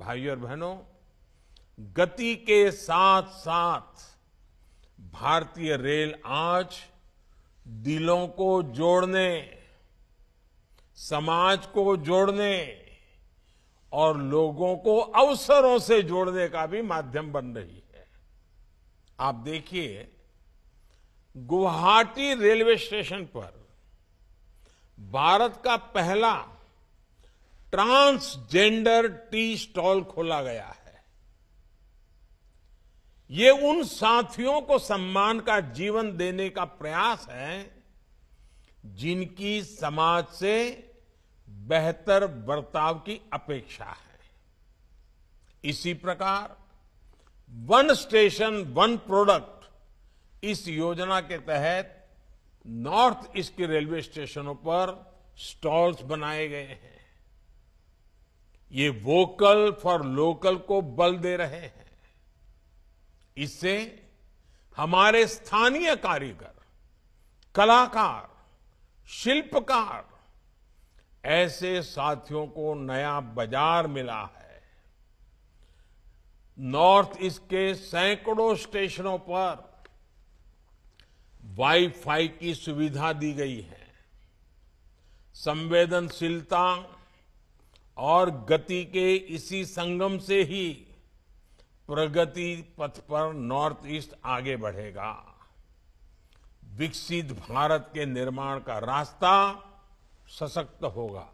भाइयों और बहनों गति के साथ साथ भारतीय रेल आज दिलों को जोड़ने समाज को जोड़ने और लोगों को अवसरों से जोड़ने का भी माध्यम बन रही है आप देखिए गुवाहाटी रेलवे स्टेशन पर भारत का पहला ट्रांसजेंडर टी स्टॉल खोला गया है ये उन साथियों को सम्मान का जीवन देने का प्रयास है जिनकी समाज से बेहतर बर्ताव की अपेक्षा है इसी प्रकार वन स्टेशन वन प्रोडक्ट इस योजना के तहत नॉर्थ ईस्ट के रेलवे स्टेशनों पर स्टॉल्स बनाए गए हैं ये वोकल फॉर लोकल को बल दे रहे हैं इससे हमारे स्थानीय कारीगर कलाकार शिल्पकार ऐसे साथियों को नया बाजार मिला है नॉर्थ ईस्ट के सैकड़ों स्टेशनों पर वाईफाई की सुविधा दी गई है संवेदनशीलता और गति के इसी संगम से ही प्रगति पथ पर नॉर्थ ईस्ट आगे बढ़ेगा विकसित भारत के निर्माण का रास्ता सशक्त होगा